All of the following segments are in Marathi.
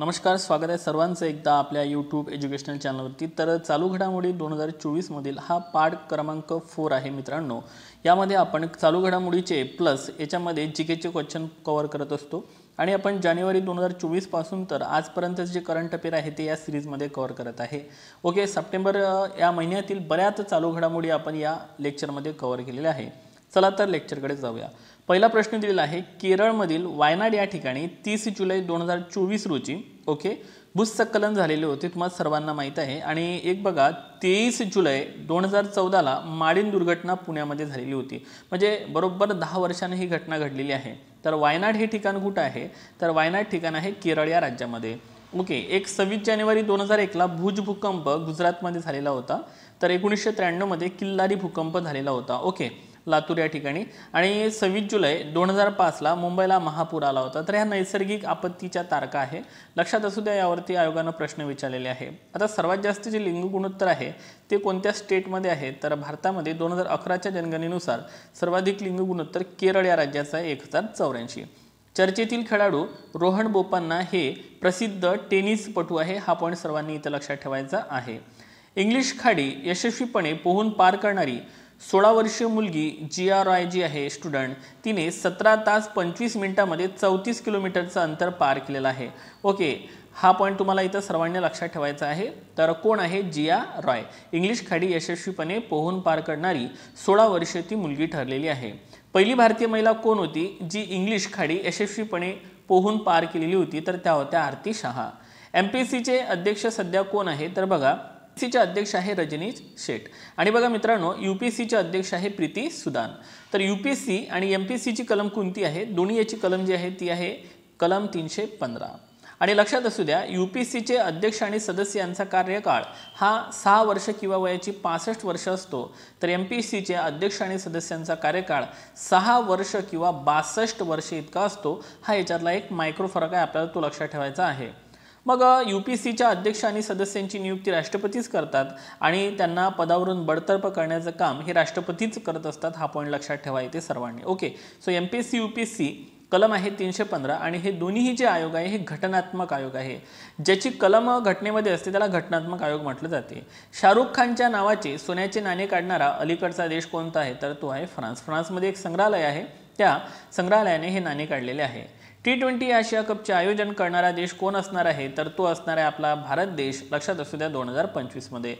नमस्कार स्वागत आहे सर्वांचं एकदा आपल्या यूट्यूब एज्युकेशनल चॅनलवरती तर चालू घडामोडी दोन हजार चोवीसमधील हा पाठ क्रमांक फोर आहे मित्रांनो यामध्ये आपण चालू घडामोडीचे प्लस याच्यामध्ये जी केचे क्वेश्चन कवर करत असतो आणि आपण जानेवारी दोन हजार चोवीसपासून तर आजपर्यंत जे करंट अफेअर आहे ते या सिरीजमध्ये कव्हर करत आहे ओके सप्टेंबर या महिन्यातील बऱ्याच चालू घडामोडी आपण या लेक्चरमध्ये कवर केलेल्या आहे चला तर लेक्चरकडे जाऊया पहिला प्रश्न दिलेला आहे केरळमधील वायनाड या ठिकाणी तीस जुलै दोन हजार चोवीस रोजी ओके भूसंकलन झालेले होते तुम्हाला सर्वांना माहीत आहे आणि एक बघा तेवीस जुलै दोन हजार चौदाला माळीन दुर्घटना पुण्यामध्ये झालेली होती म्हणजे बरोबर दहा वर्षाने ही घटना घडलेली आहे तर वायनाड हे ठिकाण कुठं आहे तर वायनाड ठिकाण आहे केरळ या राज्यामध्ये ओके एक सव्वीस जानेवारी दोन हजार एकला भूज भूकंप गुजरातमध्ये झालेला होता तर एकोणीसशे त्र्याण्णवमध्ये किल्लारी भूकंप झालेला होता ओके लातूर या ठिकाणी आणि सव्वीस जुलै दोन हजार पाचला मुंबईला महापूर आला होता तर ह्या नैसर्गिक आपत्तीच्या तारखा आहे लक्षात असू द्या यावरती आयोगानं प्रश्न विचारलेले आहे आता सर्वात जास्त जे लिंग गुणोत्तर आहे ते कोणत्या स्टेटमध्ये आहे तर भारतामध्ये दोन हजार अकराच्या जनगणनेनुसार सर्वाधिक लिंग गुणोत्तर केरळ या राज्याचा आहे एक हजार चौऱ्याऐंशी चर्चेतील खेळाडू रोहन बोपन्ना हे प्रसिद्ध टेनिसपटू आहे हा पॉईंट सर्वांनी इथं लक्षात ठेवायचा आहे इंग्लिश खाडी यशस्वीपणे पोहून पार करणारी सोळा वर्षीय मुलगी जी आर आय जी आहे स्टुडंट तिने सतरा तास पंचवीस मिनिटामध्ये चौतीस किलोमीटरचं अंतर पार केलेलं आहे ओके हा पॉईंट तुम्हाला इथं सर्वांना लक्षात ठेवायचा आहे तर कोण आहे जिया रॉय इंग्लिश खाडी यशस्वीपणे पोहून पार करणारी सोळा वर्षीय ती मुलगी ठरलेली आहे पहिली भारतीय महिला कोण होती जी इंग्लिश खाडी यशस्वीपणे पोहून पार केलेली होती तर त्या होत्या आरती शहा एम पी सीचे अध्यक्ष सध्या कोण आहे तर बघा सीचे अध्यक्ष आहे रजनीश शेठ आणि बघा मित्रांनो यू पी सीचे अध्यक्ष आहे प्रीती सुदान तर यू पी सी आणि एम पी एस सीची कलम कोणती आहे दोन्ही याची कलम जी आहे ती आहे कलम तीनशे पंधरा आणि लक्षात असू द्या यू पी सीचे अध्यक्ष आणि सदस्य यांचा कार्यकाळ हा सहा वर्ष किंवा वयाची पासष्ट वर्ष असतो तर एम पी एस सीचे अध्यक्ष आणि सदस्यांचा कार्यकाळ सहा वर्ष किंवा बासष्ट वर्ष इतका असतो हा याच्यातला एक मायक्रो फरक आहे आपल्याला तो लक्षात ठेवायचा आहे मग यू पी सीच्या अध्यक्ष आणि सदस्यांची नियुक्ती राष्ट्रपतीच करतात आणि त्यांना पदावरून बडतर्फ करण्याचं काम हे राष्ट्रपतीच करत असतात हा पॉईंट लक्षात ठेवा येते सर्वांनी okay so M P S C U P S C कलम आहे तीनशे पंधरा आणि हे दोन्हीही जे आयोग आहे हे घटनात्मक आयोग आहे ज्याची कलम घटनेमध्ये असते त्याला घटनात्मक आयोग म्हटलं जाते शाहरुख खानच्या नावाचे सोन्याचे नाणे काढणारा अलीकडचा देश कोणता आहे तर तो आहे फ्रान्स फ्रान्समध्ये एक संग्रहालय आहे त्या संग्रहालयाने हे नाणे काढलेले आहे टी ट्वेंटी आशिया कपचे आयोजन करणारा देश कोण असणार आहे तर तो असणार आहे आपला भारत देश लक्षात असू द्या दोन हजार पंचवीसमध्ये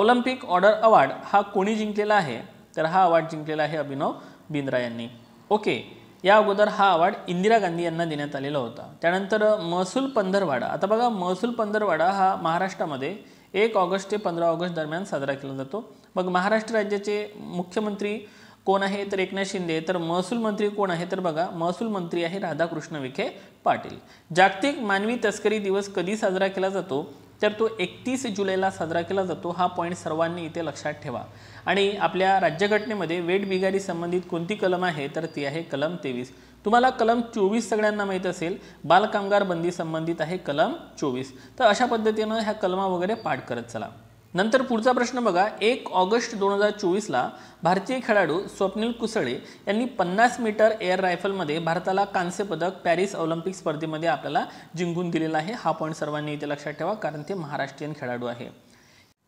ऑलिम्पिक ऑर्डर अवॉर्ड हा कोणी जिंकलेला आहे तर हा अवॉर्ड जिंकलेला आहे अभिनव बिंद्रा यांनी ओके या अगोदर हा अवॉर्ड इंदिरा गांधी यांना देण्यात आलेला होता त्यानंतर महसूल पंधरवाडा आता बघा महसूल पंधरवाडा हा महाराष्ट्रामध्ये एक ऑगस्ट ते पंधरा ऑगस्ट दरम्यान साजरा केला जातो मग महाराष्ट्र राज्याचे मुख्यमंत्री कोण आहे तर एकनाथ शिंदे तर महसूल मंत्री कोण आहे तर बघा महसूल मंत्री आहे राधाकृष्ण विखे पाटील जागतिक मानवी तस्करी दिवस कधी साजरा केला जातो तर तो एकतीस जुलैला साजरा केला जातो हा पॉईंट सर्वांनी इथे लक्षात ठेवा आणि आपल्या राज्यघटनेमध्ये वेट बिगारी संबंधित कोणती कलम आहे तर ती आहे कलम तेवीस तुम्हाला कलम चोवीस सगळ्यांना माहीत असेल बालकामगार बंदी संबंधित आहे कलम चोवीस तर अशा पद्धतीनं ह्या कलमा वगैरे पाठ करत चला नंतर पुढचा प्रश्न बघा एक ऑगस्ट दोन हजार चोवीसला भारतीय खेळाडू स्वप्नील कुसळे यांनी पन्नास मीटर एअर रायफलमध्ये भारताला कांस्य पदक पॅरिस ऑलिम्पिक स्पर्धेमध्ये आपल्याला जिंकून दिलेला आहे हा पॉईंट सर्वांनी इथे लक्षात ठेवा कारण ते महाराष्ट्रीयन खेळाडू आहे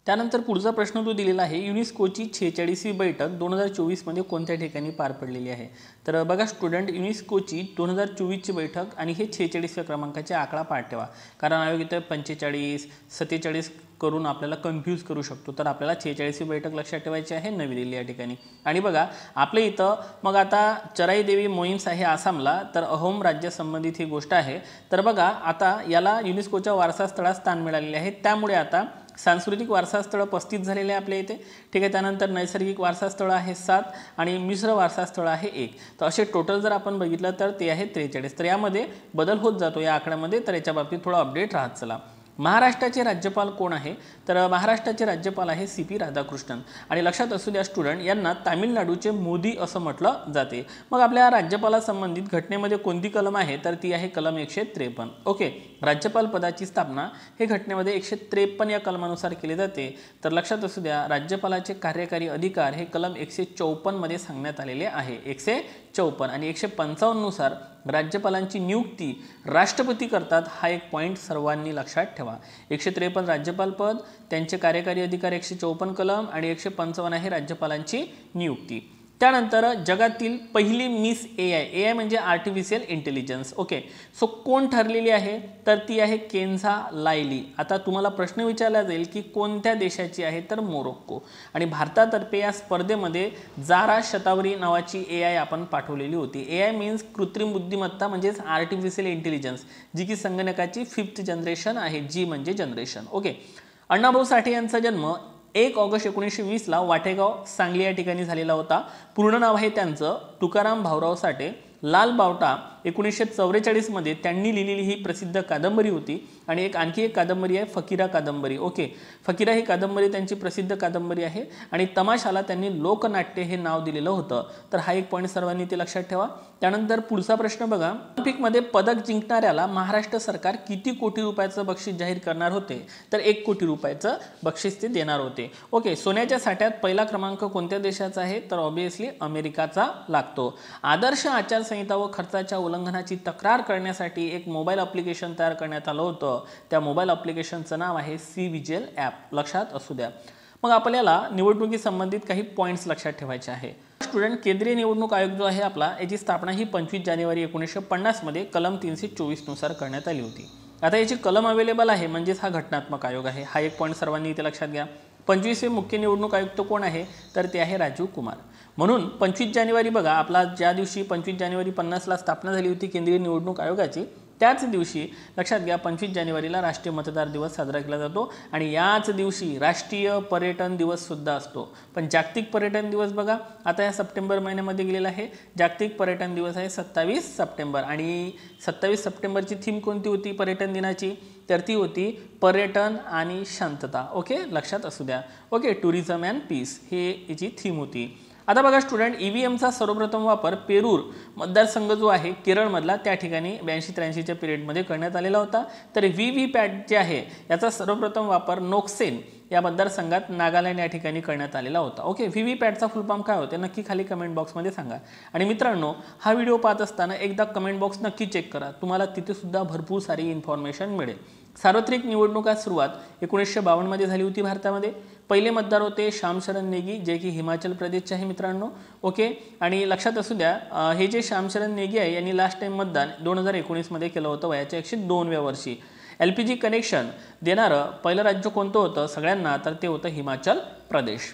त्यानंतर पुढचा प्रश्न तो दिलेला आहे युनिस्कोची छेचाळीसवी बैठक दोन हजार चोवीसमध्ये कोणत्या ठिकाणी पार पडलेली आहे तर बघा स्टुडंट युनिस्कोची दोन हजार चोवीसची बैठक आणि हे छेचाळीसव्या क्रमांकाचे आकडा पाठ ठेवा कारण आयोग इथं पंचेचाळीस सत्तेचाळीस करून आपल्याला कन्फ्यूज करू शकतो तर आपल्याला छेचाळीसवी बैठक लक्षात ठेवायची आहे नवी दिल्ली या ठिकाणी आणि बघा आपल्या इथं मग आता चराई देवी मोहिम्स आहे आसामला तर अहोम राज्यासंबंधित ही गोष्ट आहे तर बघा आता याला युनेस्कोच्या वारसास्थळात स्थान मिळालेले आहे त्यामुळे आता सांस्कृतिक वारसास्थळं पस्तीस झालेले आहे आपल्या इथे ठीक आहे त्यानंतर नैसर्गिक वारसास्थळं आहे सात आणि मिश्र वारसास्थळं आहे एक तर असे टोटल जर आपण बघितलं तर ते आहे त्रेचाळीस तर यामध्ये बदल होत जातो या आकड्यामध्ये तर याच्या बाबतीत थोडा अपडेट राहत चला महाराष्ट्राचे राज्यपाल कोण आहे तर महाराष्ट्राचे राज्यपाल आहे सी पी राधाकृष्णन आणि लक्षात असू द्या स्टुडंट यांना तामिळनाडूचे मोदी असं म्हटलं जाते मग आपल्या राज्यपाला संबंधित घटनेमध्ये कोणती कलम आहे तर ती आहे कलम एकशे त्रेपन्न ओके राज्यपाल पदाची स्थापना हे घटनेमध्ये एकशे त्रेपन्न या कलमानुसार केले जाते तर लक्षात असू द्या राज्यपालाचे कार्यकारी अधिकार हे कलम एकशे चौपन्नमध्ये सांगण्यात आलेले आहे एकशे चौपन्न आणि एकशे पंचावन्ननुसार राज्यपालांची नियुक्ती राष्ट्रपती करतात हा एक पॉईंट सर्वांनी लक्षात ठेवा एकशे त्रेपन्न राज्यपाल पद त्यांचे कार्यकारी अधिकार एकशे चौपन्न कलम आणि एकशे पंचावन्न आहे राज्यपालांची नियुक्ती त्यानंतर जगातील पहिली miss A I A I म्हणजे आर्टिफिशियल इंटेलिजन्स ओके सो कोण ठरलेली आहे तर ती आहे केन्झा लायली आता तुम्हाला प्रश्न विचारला जाईल की कोणत्या देशाची आहे तर मोरोक्को आणि भारतातर्फे या स्पर्धेमध्ये जारा शतावरी नावाची ए आय आपण पाठवलेली होती ए आय मीन्स कृत्रिम बुद्धिमत्ता म्हणजेच आर्टिफिशियल इंटेलिजन्स जी की संगणकाची फिफ्थ जनरेशन आहे जी म्हणजे जनरेशन ओके अण्णाभाऊ साठे यांचा जन्म एक ऑगस्ट एकोणीसशे वीसला वाटेगाव सांगली या ठिकाणी झालेला होता पूर्ण नाव आहे त्यांचं तुकाराम भाऊराव साठे लाल बावटा एकोणीसशे चौवेचाळीसमध्ये त्यांनी लिहिलेली ही प्रसिद्ध कादंबरी होती आणि एक आणखी एक कादंबरी आहे फकीरा कादंबरी ओके फकीरा ही कादंबरी त्यांची प्रसिद्ध कादंबरी आहे आणि तमाशाला त्यांनी लोकनाट्य हे नाव दिलेलं होतं तर हा एक पॉईंट सर्वांनी ते लक्षात ठेवा त्यानंतर पुढचा प्रश्न बघा ऑलिम्पिकमध्ये पदक जिंकणाऱ्याला महाराष्ट्र सरकार किती कोटी रुपयाचं बक्षीस जाहीर करणार होते तर एक कोटी रुपयाचं बक्षीस ते देणार होते ओके सोन्याच्या साठ्यात पहिला क्रमांक कोणत्या देशाचा आहे तर ऑब्वियसली अमेरिकाचा लागतो आदर्श आचारसंहिता व खर्चाच्या उल्लंघनाची तक्रार करण्यासाठी एक मोबाईल अप्लिकेशन तयार करण्यात आलं होतं त्या मोबाईल अप्लिकेशनचं नाव आहे सी विजेल ॲप लक्षात असू द्या मग आपल्याला संबंधित काही पॉईंट्स लक्षात ठेवायचे आहे स्टुडंट केंद्रीय निवडणूक आयोग जो आहे आपला याची स्थापना ही पंचवीस जानेवारी एकोणीसशे मध्ये कलम तीनशे चोवीसनुसार करण्यात आली होती आता याची कलम अवेलेबल आहे म्हणजेच हा घटनात्मक आयोग आहे हा एक पॉईंट सर्वांनी इथे लक्षात घ्या पंचवीसवे मुख्य निवडणूक आयुक्त कोण आहे तर ते आहे राजीव कुमार म्हणून पंचवीस जानेवारी बघा आपला ज्या दिवशी पंचवीस जानेवारी पन्नासला स्थापना झाली होती केंद्रीय निवडणूक आयोगाची त्याच दिवशी लक्षात घ्या पंचवीस जानेवारीला राष्ट्रीय मतदार दिवस साजरा केला जातो आणि याच दिवशी राष्ट्रीय पर्यटन दिवससुद्धा असतो पण जागतिक पर्यटन दिवस बघा आता या सप्टेंबर महिन्यामध्ये गेलेला आहे जागतिक पर्यटन दिवस आहे सत्तावीस सप्टेंबर आणि सत्तावीस सप्टेंबरची थीम कोणती होती पर्यटन दिनाची तर ती होती पर्यटन आणि शांतता ओके लक्षात असू द्या ओके टुरिझम अँड पीस हे याची थीम होती आता बघा स्टुडंट ई व्ही एमचा सर्वप्रथम वापर पेरूर मतदारसंघ जो आहे केरळमधला त्या ठिकाणी ब्याऐंशी त्र्याऐंशीच्या पिरियडमध्ये करण्यात आलेला होता तर व्ही व्ही पॅट जे आहे याचा सर्वप्रथम वापर नोक्सेन या मतदारसंघात नागालँड या ठिकाणी करण्यात आलेला होता ओके व्ही व्ही पॅटचा फुलफॉर्म काय होते नक्की खाली कमेंट बॉक्समध्ये सांगा आणि मित्रांनो हा व्हिडिओ पाहत असताना एकदा कमेंट बॉक्स नक्की चेक करा तुम्हाला तिथेसुद्धा भरपूर सारी इन्फॉर्मेशन मिळेल सार्वत्रिक निवडणुका सुरुवात एकोणीसशे बावन्नमध्ये झाली होती भारतामध्ये पहिले मतदार होते श्यामशरण नेगी जे की हिमाचल प्रदेशचे आहे मित्रांनो ओके आणि लक्षात असू द्या हे जे श्यामशरण नेगी आहे यांनी लास्ट टाईम मतदान दोन हजार एकोणीसमध्ये केलं होतं वयाच्या एकशे दोनव्या वर्षी एल पी जी कनेक्शन देणारं पहिलं राज्य कोणतं होतं सगळ्यांना तर ते होतं हिमाचल प्रदेश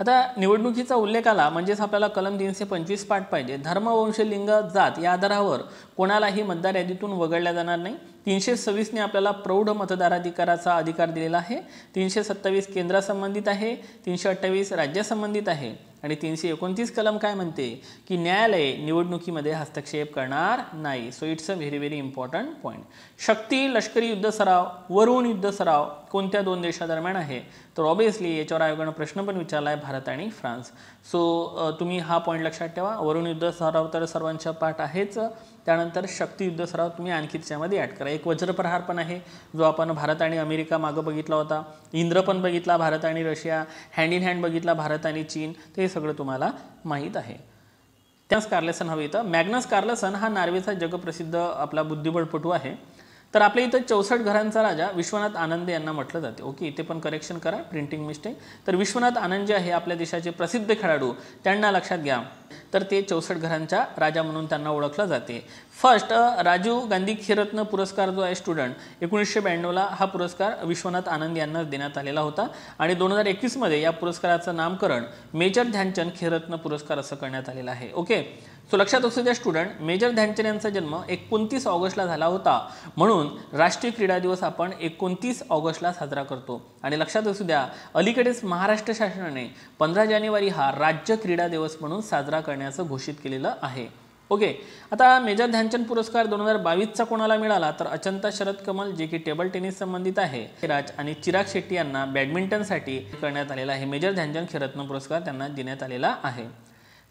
आता निवडणुकीचा उल्लेख आला म्हणजेच आपल्याला कलम तीनशे पंचवीस पाठ पाहिजे धर्म वंश लिंग जात या आधारावर कोणालाही मतदार यादीतून वगळल्या जाणार नाही तीनशे सव्वीसने आपल्याला प्रौढ मतदाराधिकाराचा अधिकार दिलेला आहे तीनशे सत्तावीस केंद्रासंबंधित आहे तीनशे अठ्ठावीस राज्यासंबंधित आहे आणि तीनशे एकोणतीस कलम काय म्हणते की न्यायालय निवडणुकीमध्ये हस्तक्षेप करणार नाही so it's a very very important point शक्ती लष्करी युद्ध सराव वरुण युद्ध सराव कोणत्या दोन देशादरम्यान आहे तर ऑबियसली याच्यावर आयोगानं प्रश्न पण विचारला आहे भारत आणि फ्रान्स सो तुम्ही हा पॉईंट लक्षात ठेवा वरुण युद्ध सराव तर सर्वांच्या पाठ आहेच त्यानंतर शक्ती युद्ध सराव तुम्ही आणखी त्याच्यामध्ये ॲड करा एक वज्रप्रहार पण आहे जो आपण भारत आणि अमेरिका मागं बघितला होता इंद्र पण बघितला भारत आणि रशिया हँड इन हँड बघितला भारत आणि चीन तर सगळं तुम्हाला माहीत आहे त्याच कार्लसन हवे इथं मॅग्नस कार्लसन हा नॉर्वेचा जगप्रसिद्ध आपला बुद्धिबळपटू आहे तर आपल्या इथं चौसष्ट घरांचा राजा विश्वनाथ आनंद यांना म्हटलं जाते ओके इथे पण करेक्शन करा प्रिंटिंग मिस्टेक तर विश्वनाथ आनंद जे आहे आपल्या देशाचे प्रसिद्ध खेळाडू त्यांना लक्षात घ्या तर ते चौसष्ट घरांचा राजा म्हणून त्यांना ओळखलं जाते फर्स्ट राजीव गांधी खेरत्न पुरस्कार जो आहे स्टुडंट एकोणीसशे ब्याण्णवला हा पुरस्कार विश्वनाथ आनंद यांना देण्यात आलेला होता आणि दोन हजार एकवीसमध्ये या पुरस्काराचं नामकरण मेजर ध्यानचंद खेरत्न पुरस्कार असं करण्यात आलेलं आहे ओके सो लक्षात असू द्या स्टुडंट मेजर ध्यानचंद यांचा जन्म एकोणतीस ऑगस्टला झाला होता म्हणून राष्ट्रीय क्रीडा दिवस आपण एकोणतीस ऑगस्टला साजरा करतो आणि लक्षात असू द्या अलीकडेच महाराष्ट्र शासनाने पंधरा जानेवारी हा राज्य क्रीडा दिवस म्हणून साजरा करण्याचं घोषित केलेलं आहे ओके आता मेजर ध्यानचंद पुरस्कार दोन हजार बावीसचा कोणाला मिळाला तर अचंता शरद कमल जे की टेबल टेनिस संबंधित आहे राज आणि चिराग शेट्टी यांना बॅडमिंटनसाठी करण्यात आलेला आहे मेजर ध्यानचंद खेरत्न पुरस्कार त्यांना देण्यात आलेला आहे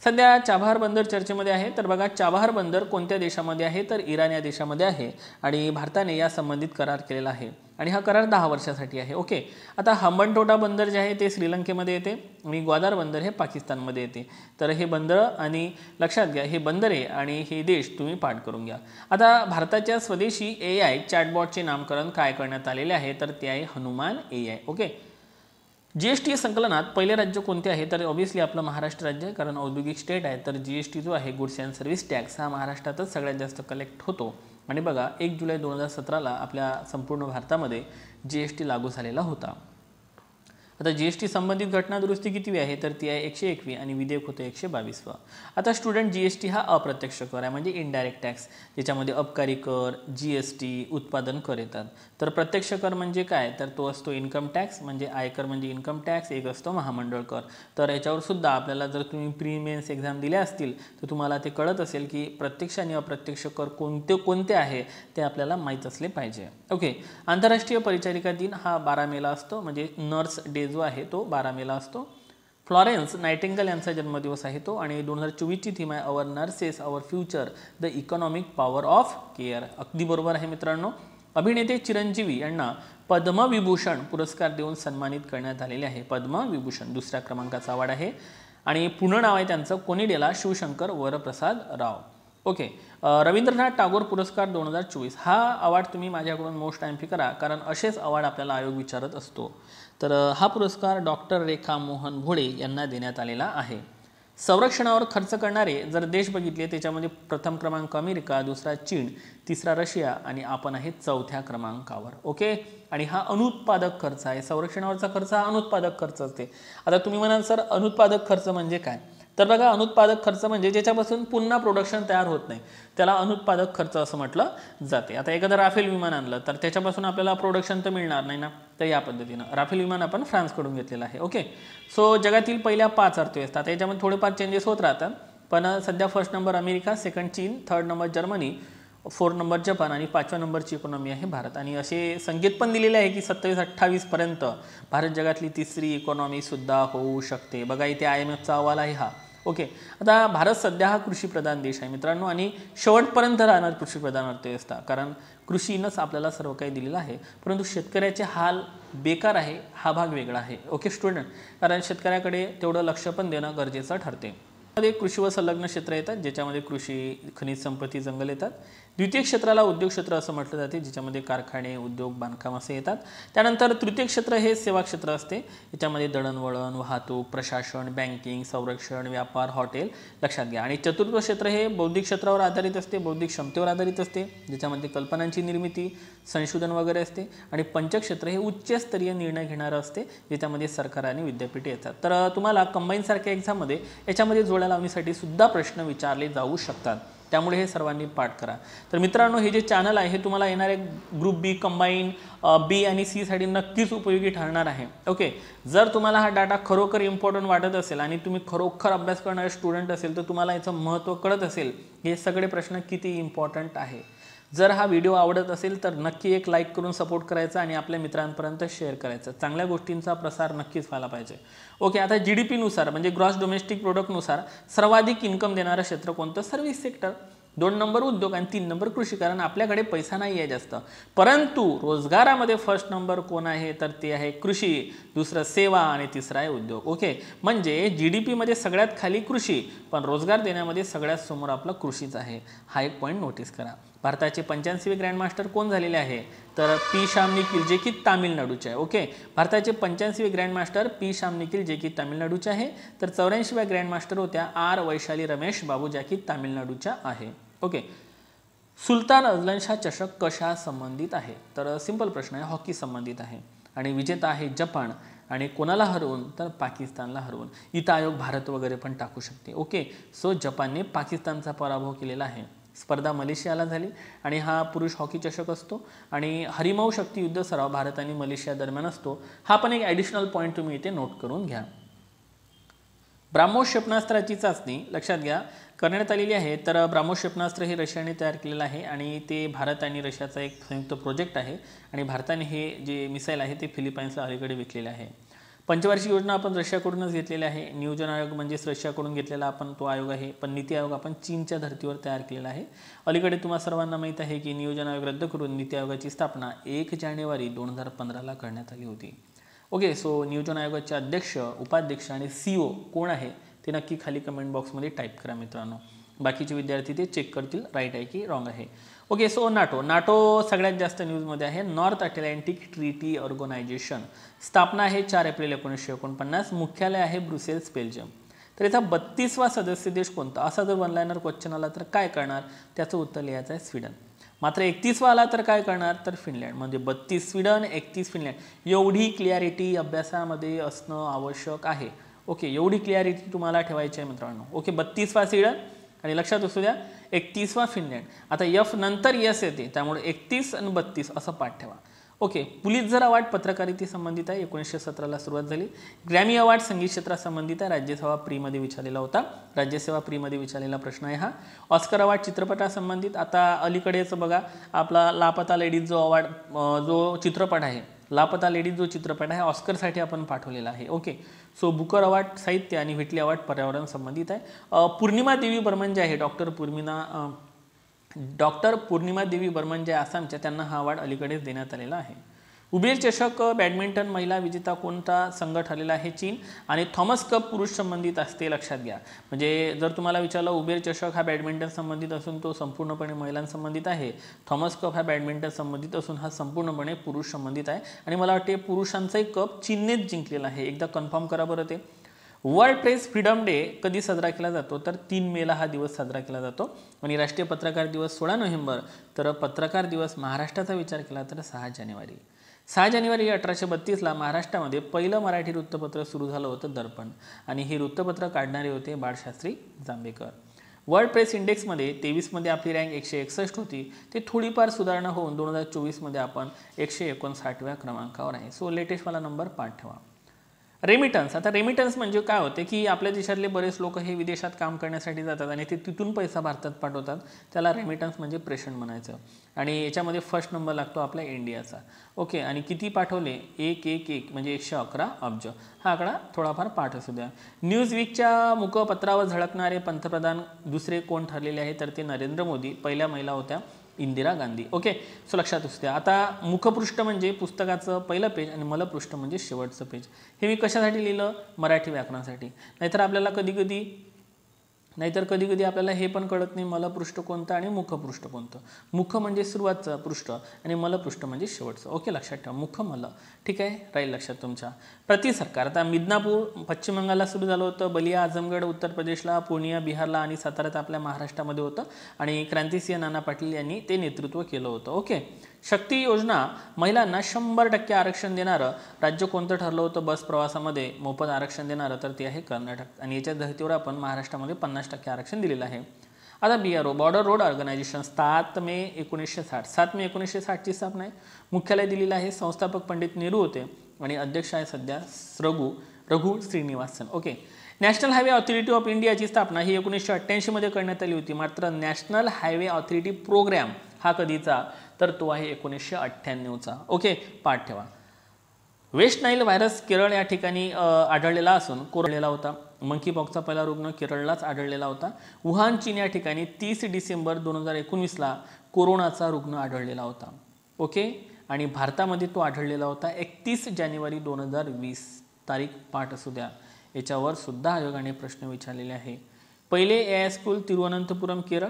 सध्या चाबहार बंदर चर्चेमध्ये आहे तर बघा चाबहार बंदर कोणत्या देशामध्ये आहे तर इराण या देशामध्ये आहे आणि भारताने या संबंधित करार केलेला आहे आणि हा करार दहा वर्षासाठी आहे ओके आता हंबनटोटा बंदर जे आहे ते श्रीलंकेमध्ये येते आणि ग्वादार बंदर हे पाकिस्तानमध्ये येते तर हे बंदर आणि लक्षात घ्या हे बंदरे आणि हे देश तुम्ही पाठ करून घ्या आता भारताच्या स्वदेशी ए आय चॅटबॉटचे नामकरण काय करण्यात आलेले आहे तर ते आहे Hanuman A I okay G S T संकलनात पहिले राज्य कोणते आहे तर ऑब्व्हियसली आपलं महाराष्ट्र राज्य आहे कारण औद्योगिक स्टेट आहे तर जी एस टी जो आहे गुड्स अँड सर्व्हिस टॅक्स हा महाराष्ट्रातच सगळ्यात जास्त कलेक्ट होतो आणि बघा एक जुलै दोन हजार सतराला आपल्या संपूर्ण भारतामध्ये जी एस टी लागू झालेला होता आता जी एस टी संबंधित घटनादुरुस्ती किती आहे तर ती आहे एकशे एकवी आणि विधेयक होतं एकशे बावीसवा आता स्टुडंट जी एस टी हा अप्रत्यक्ष कर आहे म्हणजे इनडायरेक्ट टॅक्स ज्याच्यामध्ये अबकारी कर जी एस टी उत्पादन कर येतात तर प्रत्यक्ष कर म्हणजे काय तर तो असतो इन्कम टॅक्स म्हणजे आयकर म्हणजे इन्कम टॅक्स एक असतो महामंडळ कर तर याच्यावरसुद्धा सुद्धा आपल्याला जर तुम्ही प्री मेन्स एक्झाम दिल्या असतील तर तुम्हाला ते कळत असेल की प्रत्यक्ष आणि अप्रत्यक्ष कर कोणते कोणते आहे ते आपल्याला माहीत असले पाहिजे ओके आंतरराष्ट्रीय परिचारिका दिन हा बारा मेला असतो म्हणजे नर्स डे जो आहे तो बारा मेला असतो फ्लॉरेन्स नायटेंगल यांचा जन्मदिवस आहे तो आणि दोन हजार चोवीसची थीम आहे our nurses our future the economic power of care अगदी बरोबर आहे मित्रांनो अभिनेते चिरंजीवी यांना पद्मविभूषण पुरस्कार देऊन सन्मानित करण्यात आलेले आहे पद्मविभूषण दुसऱ्या क्रमांकाचा अवार्ड आहे आणि पूर्ण नाव आहे त्यांचं कोनिडेला शिवशंकर वरप्रसाद राव ओके रवींद्रनाथ टागोर पुरस्कार दोन हजार चोवीस हा अवॉर्ड तुम्ही माझ्याकडून मोस्ट फी करा कारण असेच अवॉर्ड आपल्याला आयोग विचारत असतो तर हा पुरस्कार डॉक्टर रेखा मोहन भोळे यांना देण्यात आलेला आहे संरक्षणावर खर्च करणारे जर देश बघितले त्याच्यामध्ये प्रथम क्रमांक अमेरिका दुसरा चीन तिसरा रशिया आणि आपण आहे चौथ्या क्रमांकावर ओके आणि हा अनुत्पादक खर्च आहे संरक्षणावरचा खर्च हा अनुत्पादक खर्च असते आता तुम्ही म्हणाल सर अनुत्पादक खर्च म्हणजे काय तर बघा अनुत्पादक खर्च म्हणजे ज्याच्यापासून पुन्हा प्रोडक्शन तयार होत नाही त्याला अनुत्पादक खर्च असं म्हटलं जाते आता एखादं राफेल विमान आणलं तर त्याच्यापासून आपल्याला प्रोडक्शन तर मिळणार नाही ना तर या पद्धतीनं राफेल विमान आपण फ्रान्सकडून घेतलेलं आहे ओके सो जगातील पहिल्या पाच अर्थव्यवस्था आता याच्यामध्ये थोडेफार चेंजेस होत राहतात पण सध्या फर्स्ट नंबर अमेरिका सेकंड चीन third number Germany four number Japan आणि पाचव्या नंबरची इकॉनॉमी आहे भारत आणि असे संकेत पण दिलेले आहे की सत्तावीस अठ्ठावीसपर्यंत भारत जगातली तिसरी इकॉनॉमीसुद्धा होऊ शकते बघा इथे आय एम एफचा अहवाल आहे हा ओके आता भारत सध्या हा कृषीप्रधान देश आहे मित्रांनो आणि शेवटपर्यंत राहणार कृषीप्रधान अर्थव्यवस्था कारण कृषीनंच आपल्याला सर्व काही दिलेलं आहे परंतु शेतकऱ्याचे हाल बेकार आहे हा भाग वेगळा आहे ओके स्टुडंट कारण शेतकऱ्याकडे तेवढं लक्ष पण देणं गरजेचं ठरते मध्ये कृषी व संलग्न क्षेत्र येतात ज्याच्यामध्ये कृषी खनिज संपत्ती जंगल येतात द्वितीय क्षेत्राला उद्योग क्षेत्र असं म्हटलं जाते ज्याच्यामध्ये कारखाने उद्योग बांधकाम असे येतात त्यानंतर तृतीय क्षेत्र हे सेवा क्षेत्र असते याच्यामध्ये दळणवळण वाहतूक प्रशासन बँकिंग संरक्षण व्यापार हॉटेल लक्षात घ्या आणि चतुर्थ क्षेत्र हे बौद्धिक क्षेत्रावर आधारित असते बौद्धिक क्षमतेवर आधारित असते ज्याच्यामध्ये कल्पनांची निर्मिती संशोधन वगैरे असते आणि पंचक्षेत्र हे उच्चस्तरीय निर्णय घेणारं असते ज्याच्यामध्ये सरकार आणि विद्यापीठे येतात तर तुम्हाला कंबाईनसारख्या एक्झाममध्ये याच्यामध्ये जोड्या लावणीसाठी सुद्धा प्रश्न विचारले जाऊ शकतात त्यामुळे हे सर्वांनी पाठ करा तर मित्रांनो हे जे चॅनल आहे हे तुम्हाला येणारे ग्रुप बी कंबाईन बी आणि सीसाठी नक्कीच उपयोगी ठरणार आहे ओके जर तुम्हाला हा डाटा खरोखर इम्पॉर्टंट वाटत असेल आणि तुम्ही खरोखर अभ्यास करणारे स्टुडंट असेल तर तुम्हाला याचं महत्त्व कळत असेल हे सगळे प्रश्न किती इम्पॉर्टंट आहे जर हा व्हिडिओ आवडत असेल तर नक्की एक लाईक करून सपोर्ट करायचा आणि आपल्या मित्रांपर्यंत शेअर करायचं चांगल्या गोष्टींचा प्रसार नक्कीच व्हायला पाहिजे ओके आता जी डी पीनुसार म्हणजे ग्रॉस डोमेस्टिक प्रोडक्टनुसार सर्वाधिक इन्कम देणारं क्षेत्र कोणतं सर्व्हिस सेक्टर दोन नंबर उद्योग आणि तीन नंबर कृषी कारण आपल्याकडे पैसा नाही आहे जास्त परंतु रोजगारामध्ये फर्स्ट नंबर कोण आहे तर ते आहे कृषी दुसरं सेवा आणि तिसरा आहे उद्योग ओके म्हणजे जी डी पीमध्ये सगळ्यात खाली कृषी पण रोजगार देण्यामध्ये सगळ्यात समोर आपला कृषीच आहे हा एक पॉईंट नोटीस करा भारताचे पंच्याऐंशीवे ग्रँडमास्टर कोण झालेले आहे तर पी श्याम निखिल जे की तामिळनाडूचे आहे ओके भारताचे पंच्याऐंशीवे ग्रँडमास्टर पी श्याम निखिल जे की तामिळनाडूचे आहे तर चौऱ्याऐंशीव्या ग्रँडमास्टर होत्या आर वैशाली रमेश बाबू ज्या की तामिळनाडूच्या आहे ओके सुलतान अजलनशाह चषक कशा संबंधित आहे तर सिंपल प्रश्न आहे हॉकी संबंधित आहे आणि विजेता आहे जपान आणि कोणाला हरवून तर पाकिस्तानला हरवून इथं आयोग भारत वगैरे पण टाकू शकते ओके सो जपानने पाकिस्तानचा पराभव केलेला आहे स्पर्धा मलेशियाला झाली आणि हा पुरुष हॉकी चषक असतो आणि हरिमाऊ युद्ध सराव भारत आणि मलेशिया दरम्यान असतो हा पण एक ॲडिशनल पॉईंट तुम्ही इथे नोट करून घ्या ब्राह्मोस क्षेपणास्त्राची चाचणी लक्षात घ्या करण्यात आलेली आहे तर ब्राह्मो क्षेपणास्त्र हे रशियाने तयार केलेलं आहे आणि ते भारत आणि रशियाचा एक संयुक्त प्रोजेक्ट आहे आणि भारताने हे जे मिसाईल आहे ते फिलिपाईन्सला अलीकडे विकलेले आहे पंचवार्षिक योजना आपण रशियाकडूनच घेतलेली आहे नियोजन आयोग म्हणजेच रशियाकडून घेतलेला आपण तो आयोग आहे पण नीती आयोग आपण चीनच्या धर्तीवर तयार केलेला आहे अलीकडे तुम्हाला सर्वांना माहीत आहे की नियोजन आयोग रद्द करून नीती आयोगाची स्थापना एक जानेवारी दोन हजार पंधराला करण्यात आली होती ओके सो नियोजन आयोगाचे अध्यक्ष उपाध्यक्ष आणि सी ओ e कोण आहे ते नक्की खाली कमेंट बॉक्समध्ये टाईप करा मित्रांनो बाकीचे विद्यार्थी ते चेक करतील राईट आहे की रॉंग आहे ओके सो नाटो नाटो सगळ्यात जास्त न्यूजमध्ये आहे नॉर्थ अटलांटिक ट्रीटी ऑर्गनायझेशन स्थापना आहे चार एप्रिल एकोणीसशे एकोणपन्नास मुख्यालय आहे ब्रुसेल्स बेल्जियम तर याचा बत्तीसवा सदस्य देश कोणता असा जर वनलायनर क्वेश्चन आला तर काय करणार त्याचं उत्तर लिहायचं आहे स्वीडन मात्र एकतीसवा आला तर काय करणार तर फिनलँड म्हणजे बत्तीस स्वीडन एकतीस फिनलँड एवढी क्लिअरिटी अभ्यासामध्ये असणं आवश्यक आहे ओके एवढी क्लिअरिटी तुम्हाला ठेवायची आहे मित्रांनो ओके बत्तीसवा स्वीडन आणि लक्षात असू द्या वा फिनलँड आता यफ नंतर यस येते त्यामुळे एकतीस आणि बत्तीस असं पाठ ठेवा ओके पुलिस जर अवॉर्ड पत्रकारिते संबंधित आहे एकोणीसशे सतराला सुरुवात झाली ग्रॅमी अवॉर्ड संगीत क्षेत्रासंबंधित आहे राज्यसेवा प्रीमध्ये विचारलेला होता राज्यसेवा प्रीमध्ये विचारलेला प्रश्न आहे हा ऑस्कर अवार्ड चित्रपटासंबंधित आता अलीकडेच बघा आपला लापता लेडीज जो अवॉर्ड जो चित्रपट आहे लापता लेडीज जो चित्रपट आहे ऑस्करसाठी आपण पाठवलेला आहे ओके सो बुकर अवॉर्ड साहित्य आणि विटली अवॉर्ड पर्यावरण संबंधित आहे पूर्णिमा देवी बर्मन जे आहे डॉक्टर पूर्णिमा डॉक्टर पूर्णिमा देवी बर्मन जे आसामच्या त्यांना हा अवॉर्ड अलीकडेच देण्यात आलेला आहे उबेर चषक बॅडमिंटन महिला विजेता कोणता संघ ठरलेला आहे चीन आणि थॉमस कप पुरुष संबंधित असते लक्षात घ्या म्हणजे जर तुम्हाला विचारलं उबेर चषक हा बॅडमिंटन संबंधित असून तो संपूर्णपणे महिलांसंबंधित आहे थॉमस कप हा बॅडमिंटन संबंधित असून हा संपूर्णपणे पुरुष संबंधित आहे आणि मला वाटते पुरुषांचाही कप चीननेच जिंकलेला आहे एकदा कन्फर्म करा बरं ते वर्ल्ड प्रेस फ्रीडम डे कधी साजरा केला जातो तर तीन मेला हा दिवस साजरा केला जातो आणि राष्ट्रीय पत्रकार दिवस सोळा नोव्हेंबर तर पत्रकार दिवस महाराष्ट्राचा विचार केला तर सहा जानेवारी सहा जानेवारी अठराशे बत्तीसला महाराष्ट्रामध्ये पहिलं मराठी वृत्तपत्र सुरू झालं होतं दर्पण आणि हे वृत्तपत्र काढणारे होते बाळशास्त्री जांभेकर वर्ल्ड प्रेस इंडेक्समध्ये तेवीसमध्ये आपली रँक एकशे एकसष्ट होती ते थोडीफार सुधारणा होऊन दोन हजार चोवीसमध्ये आपण एकशे एकोणसाठव्या क्रमांकावर आहे सो लेटेस्ट मला नंबर पाठ ठेवा रेमिटन्स आता रेमिटन्स म्हणजे काय होते की आपल्या देशातले बरेच लोक हे विदेशात काम करण्यासाठी जातात आणि ते तिथून पैसा भारतात पाठवतात त्याला रेमिटन्स म्हणजे प्रेषण म्हणायचं आणि याच्यामध्ये फर्स्ट नंबर लागतो आपल्या इंडियाचा ओके आणि किती पाठवले एक एक एक म्हणजे एकशे अकरा अब्ज हा आकडा थोडाफार पाठ असू द्या न्यूज वीकच्या मुखपत्रावर झळकणारे पंतप्रधान दुसरे कोण ठरलेले आहे तर ते नरेंद्र मोदी पहिल्या महिला होत्या इंदिरा गांधी ओके सो लक्षात असू आता मुखपृष्ठ म्हणजे पुस्तकाचं पहिलं पेज आणि मलपृष्ठ म्हणजे शेवटचं पेज हे मी कशासाठी लिहिलं मराठी व्याकरणासाठी नाहीतर आपल्याला कधी कधी नाहीतर कधी कधी आपल्याला हे पण कळत नाही मला पृष्ठ कोणतं आणि मुखपृष्ठ कोणतं मुख म्हणजे सुरुवातचं पृष्ठ आणि मलपृष्ठ म्हणजे शेवटचं ओके लक्षात ठेवा मुख मल ठीक आहे राहील लक्षात तुमच्या प्रतिसरकार आता मिदनापूर पश्चिम बंगालला सुरू झालं होतं बलिया आजमगड उत्तर प्रदेशला पूर्णिया बिहारला आणि साताऱ्यात आपल्या महाराष्ट्रामध्ये होतं आणि क्रांतिसिंह नाना पाटील यांनी ते नेतृत्व केलं होतं ओके शक्ती योजना महिलांना शंभर टक्के आरक्षण देणारं राज्य कोणतं ठरलं होतं बस प्रवासामध्ये मोफत आरक्षण देणारं तर ते आहे कर्नाटक आणि याच्या धर्तीवर आपण महाराष्ट्रामध्ये पन्नास टक्के आरक्षण दिलेलं आहे आता B R O border road organisation सात मे एकोणीसशे साठ सात मे एकोणीसशे साठची स्थापना आहे मुख्यालय दिलेलं आहे संस्थापक पंडित नेहरू होते आणि अध्यक्ष आहे सध्या Raghu Raghu Srinivasan okay national highway authority of इंडियाची स्थापना ही एकोणीसशे अठ्ठ्याऐंशीमध्ये करण्यात आली होती मात्र नॅशनल हायवे ऑथॉरिटी प्रोग्रॅम हा कधीचा तर तो आहे एकोणीसशे अठ्ठ्याण्णवचा ओके पाठ ठेवा वेस्ट नाईल व्हायरस केरळ या ठिकाणी आढळलेला असून कोरलेला होता मंकी बॉक्सचा पहिला रुग्ण केरळलाच आढळलेला होता वुहान चीन या ठिकाणी तीस डिसेंबर दोन हजार एकोणीसला कोरोनाचा रुग्ण आढळलेला होता ओके आणि भारतामध्ये तो आढळलेला होता एकतीस जानेवारी दोन हजार वीस तारीख पाठ असू द्या याच्यावर सुद्धा आयोगाने प्रश्न विचारलेले आहे पहिले A I school Thiruvananthapuram Kerala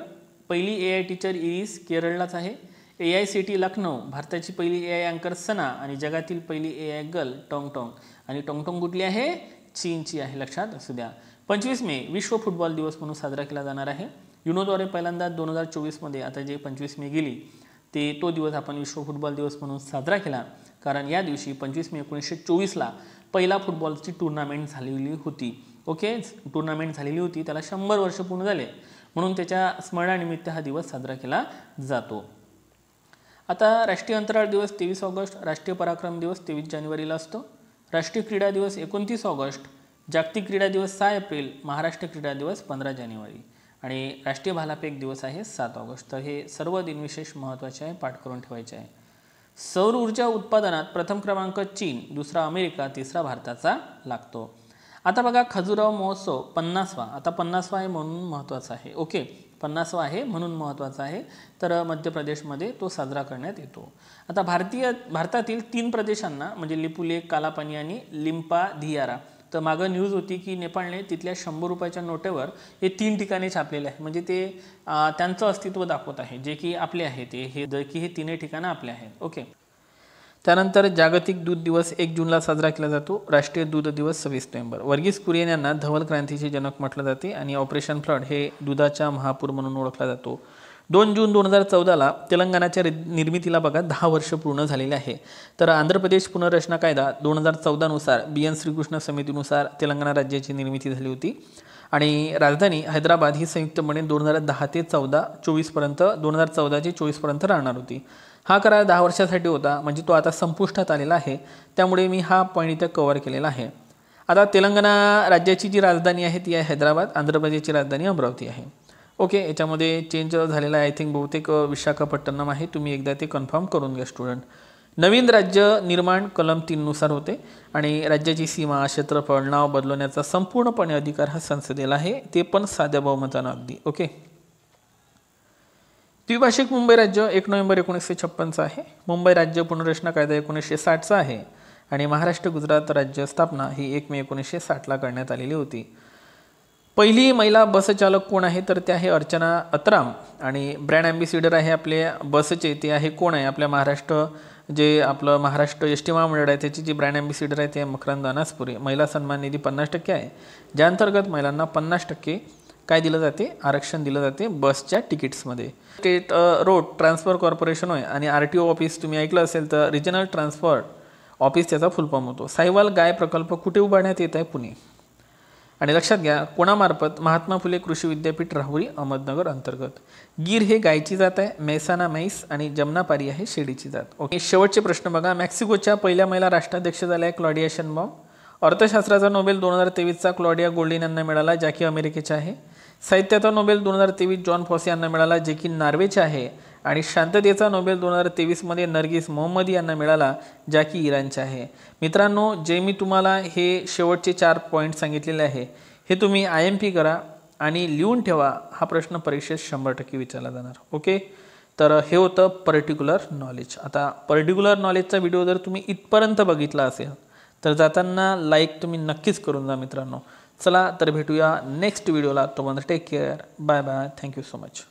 पहिली ए आय टीचर इरीस केरळलाच आहे ए आय सिटी लखनौ भारताची पहिली ए आय अँकर सना आणि जगातील पहिली ए आय गर्ल टोंग आणि टॉंगटॉंग कुठली आहे चीनची आहे लक्षात असू द्या पंचवीस मे विश्व फुटबॉल दिवस म्हणून साजरा केला जाणार आहे युनोद्वारे पहिल्यांदा दोन हजार चोवीसमध्ये आता जे पंचवीस मे गेली ते तो दिवस आपण विश्व फुटबॉल दिवस म्हणून साजरा केला कारण या दिवशी पंचवीस मे एकोणीसशे चोवीसला पहिला फुटबॉलची टुर्नामेंट झालेली होती ओके टुर्नामेंट झालेली होती त्याला शंभर वर्ष पूर्ण झाले म्हणून त्याच्या स्मरणानिमित्त हा दिवस साजरा केला जातो आता राष्ट्रीय अंतराळ दिवस तेवीस ऑगस्ट राष्ट्रीय पराक्रम दिवस तेवीस जानेवारीला असतो राष्ट्रीय क्रीडा दिवस एकोणतीस ऑगस्ट जागतिक क्रीडा दिवस सहा एप्रिल महाराष्ट्र क्रीडा दिवस पंधरा जानेवारी आणि राष्ट्रीय भालापेक दिवस आहे सात ऑगस्ट तर हे सर्व दिनविशेष महत्त्वाचे आहे पाठ करून ठेवायचे आहे सौर ऊर्जा उत्पादनात प्रथम क्रमांक चीन दुसरा अमेरिका तिसरा भारताचा लागतो आता बघा खजुराव महोत्सव पन्नासवा आता पन्नासवा आहे म्हणून महत्त्वाचा आहे ओके पन्नासवा आहे म्हणून महत्त्वाचा आहे तर मध्य प्रदेशमध्ये तो साजरा करण्यात येतो आता भारतीय भारतातील तीन प्रदेशांना म्हणजे लिपुले कालापानी आणि लिंपा धियारा तर मागं न्यूज होती की नेपाळने तिथल्या शंभर रुपयाच्या नोटेवर हे तीन ठिकाणी छापलेले आहे म्हणजे ते त्यांचं अस्तित्व दाखवत आहे जे की आपले आहे ते हे की हे तिन्ही ठिकाणं आपले आहेत ओके त्यानंतर जागतिक दूध दिवस एक जूनला साजरा केला जातो राष्ट्रीय दूध दिवस सव्वीस नोव्हेंबर वर्गीस कुरियन यांना धवल क्रांतीचे जनक म्हटलं जाते आणि ऑपरेशन फ्लड हे दुधाचा महापूर म्हणून ओळखला जातो दोन जून दोन हजार चौदाला तेलंगणाच्या निर्मितीला बघा दहा वर्ष पूर्ण झालेले आहे तर आंध्र प्रदेश पुनर्रचना कायदा दोन हजार चौदानुसार बी एन श्रीकृष्ण समितीनुसार तेलंगणा राज्याची निर्मिती झाली होती आणि राजधानी हैदराबाद ही संयुक्तपणे दोन हजार दहा ते चौदा चोवीसपर्यंत दोन हजार चौदा ते चोवीसपर्यंत राहणार होती हा करार दहा वर्षासाठी होता म्हणजे तो आता संपुष्टात आलेला आहे त्यामुळे मी हा पॉईंट इथं कवर केलेला आहे आता तेलंगणा राज्याची जी राजधानी आहे ती आहे हैदराबाद आंध्र प्रदेशची राजधानी अमरावती आहे ओके याच्यामध्ये चेंज झालेला आहे आय थिंक बहुतेक विशाखापट्टणम आहे तुम्ही एकदा ते कन्फर्म करून घ्या स्टुडंट नवीन राज्य निर्माण कलम तीननुसार होते आणि राज्याची सीमा क्षेत्रफळ नाव बदलवण्याचा संपूर्णपणे अधिकार हा संसदेला आहे ते पण साध्या बहुमतानं अगदी ओके द्विभाषिक मुंबई राज्य एक नोव्हेंबर एकोणीसशे छप्पनचं आहे मुंबई राज्य पुनर्रचना कायदा एकोणीसशे साठचा आहे आणि महाराष्ट्र गुजरात राज्य स्थापना ही एक मे एकोणीसशे साठला करण्यात आलेली होती पहिली महिला बसचालक कोण आहे तर ते आहे अर्चना अत्राम आणि ब्रँड ॲम्बेसिडर आहे आपले बसचे ते आहे कोण आहे आपल्या महाराष्ट्र जे आपलं महाराष्ट्र एस टी महामंडळ आहे त्याची जी ब्रँड ॲम्बेसिडर आहे ते मकरंद अनासपुरी महिला सन्मान निधी पन्नास टक्के आहे ज्याअंतर्गत महिलांना पन्नास टक्के काय दिलं जाते आरक्षण दिलं जाते बसच्या तिकीट्समध्ये स्टेट रोड ट्रान्सफर कॉर्पोरेशन होय आणि आर टी ओ ऑफिस तुम्ही ऐकलं असेल तर रिजनल ट्रान्सफर ऑफिस त्याचा फुलफॉर्म होतो साईवाल गाय प्रकल्प कुठे उभारण्यात येत आहे पुणे आणि लक्षात घ्या कोणामार्फत महात्मा फुले कृषी विद्यापीठ राहुरी अहमदनगर अंतर्गत गीर हे गायची जात आहे मेसाना मैस आणि जमनापारी आहे शेडीची जात ओके शेवटचे प्रश्न बघा मेक्सिकोच्या पहिल्या महिला राष्ट्राध्यक्ष झाल्या आहे क्लॉडिया शनबॉम अर्थशास्त्राचा नोबेल दोन हजार तेवीसचा क्लॉडिया गोल्डिन यांना मिळाला ज्या की अमेरिकेच्या आहे साहित्याचा नोबेल दोन हजार तेवीस जॉन फॉस यांना मिळाला जे की नार्वेचे आहे आणि शांततेचा नोबेल दोन हजार तेवीसमध्ये नरगिस मोहम्मद यांना मिळाला ज्या की इराणचे आहे मित्रांनो जे मी तुम्हाला हे शेवटचे चार पॉईंट सांगितलेले आहे हे तुम्ही आय एम पी करा आणि लिहून ठेवा हा प्रश्न परीक्षेत शंभर टक्के विचारला जाणार ओके तर हे होतं पर्टिक्युलर नॉलेज आता पर्टिक्युलर नॉलेजचा व्हिडिओ जर तुम्ही इथपर्यंत बघितला असेल तर जाताना लाईक तुम्ही नक्कीच करून जा मित्रांनो चला तर भेटूया नेक्स्ट व्हिडिओला तोपर्यंत take care bye bye thank you so much